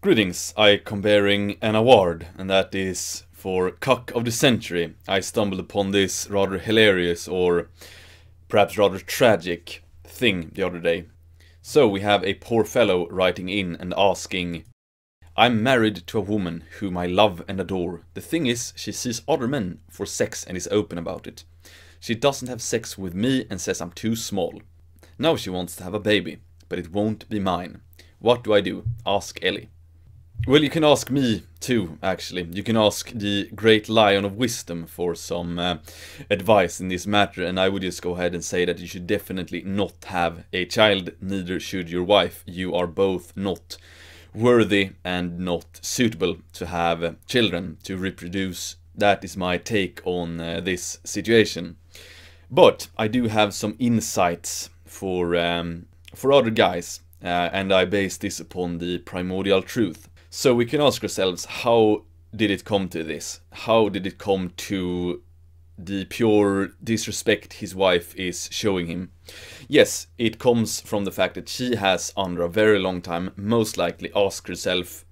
Greetings, I comparing an award, and that is for Cuck of the Century. I stumbled upon this rather hilarious, or perhaps rather tragic, thing the other day. So we have a poor fellow writing in and asking, I'm married to a woman whom I love and adore. The thing is, she sees other men for sex and is open about it. She doesn't have sex with me and says I'm too small. Now she wants to have a baby, but it won't be mine. What do I do? Ask Ellie. Well, you can ask me too, actually. You can ask the Great Lion of Wisdom for some uh, advice in this matter, and I would just go ahead and say that you should definitely not have a child, neither should your wife. You are both not worthy and not suitable to have uh, children, to reproduce. That is my take on uh, this situation. But I do have some insights for, um, for other guys, uh, and I base this upon the primordial truth so we can ask ourselves, how did it come to this? How did it come to the pure disrespect his wife is showing him? Yes, it comes from the fact that she has, under a very long time, most likely asked herself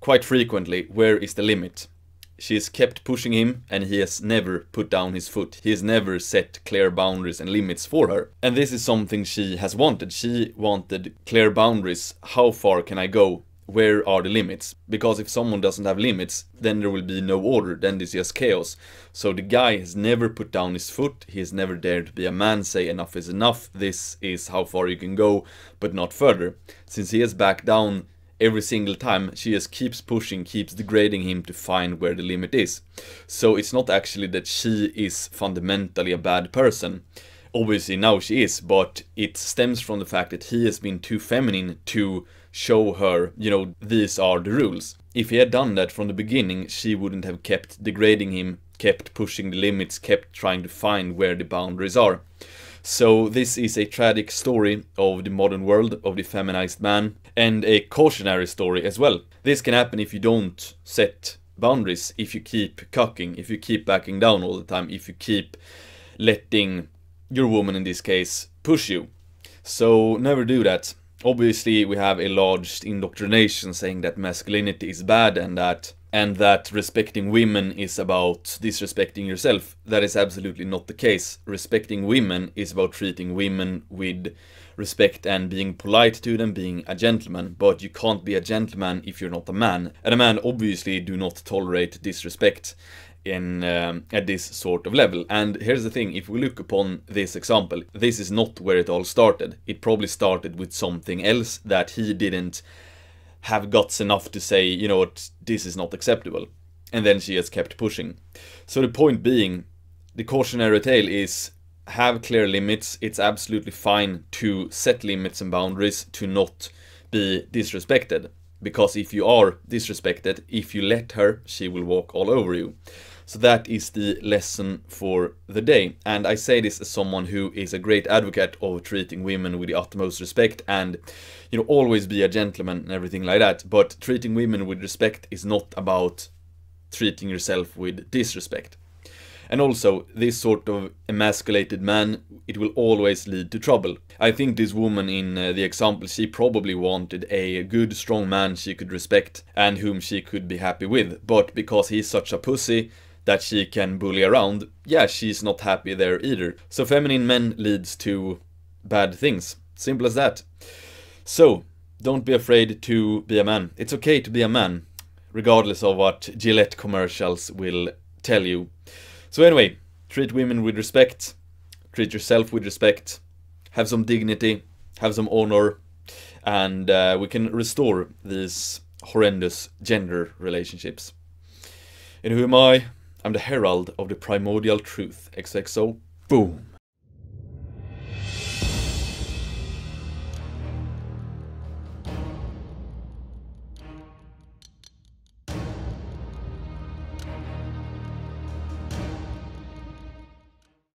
quite frequently, where is the limit? She has kept pushing him, and he has never put down his foot. He has never set clear boundaries and limits for her. And this is something she has wanted. She wanted clear boundaries. How far can I go? where are the limits? Because if someone doesn't have limits, then there will be no order, then this just chaos. So the guy has never put down his foot, he has never dared to be a man, say enough is enough, this is how far you can go, but not further. Since he has backed down every single time, she just keeps pushing, keeps degrading him to find where the limit is. So it's not actually that she is fundamentally a bad person. Obviously now she is, but it stems from the fact that he has been too feminine to show her, you know, these are the rules. If he had done that from the beginning, she wouldn't have kept degrading him, kept pushing the limits, kept trying to find where the boundaries are. So this is a tragic story of the modern world, of the feminized man, and a cautionary story as well. This can happen if you don't set boundaries, if you keep cucking, if you keep backing down all the time, if you keep letting your woman in this case push you. So never do that obviously we have a large indoctrination saying that masculinity is bad and that and that respecting women is about disrespecting yourself. That is absolutely not the case. Respecting women is about treating women with respect and being polite to them, being a gentleman. But you can't be a gentleman if you're not a man. And a man obviously do not tolerate disrespect in um, at this sort of level. And here's the thing, if we look upon this example, this is not where it all started. It probably started with something else that he didn't have guts enough to say, you know what, this is not acceptable. And then she has kept pushing. So the point being, the cautionary tale is have clear limits. It's absolutely fine to set limits and boundaries to not be disrespected. Because if you are disrespected, if you let her, she will walk all over you. So that is the lesson for the day. And I say this as someone who is a great advocate of treating women with the utmost respect and, you know, always be a gentleman and everything like that. But treating women with respect is not about treating yourself with disrespect. And also, this sort of emasculated man, it will always lead to trouble. I think this woman in uh, the example, she probably wanted a good, strong man she could respect and whom she could be happy with. But because he's such a pussy, that she can bully around, yeah, she's not happy there either. So feminine men leads to bad things. Simple as that. So, don't be afraid to be a man. It's okay to be a man, regardless of what Gillette commercials will tell you. So anyway, treat women with respect, treat yourself with respect, have some dignity, have some honor, and uh, we can restore these horrendous gender relationships. And who am I? I'm the herald of the primordial truth, XXO. Boom.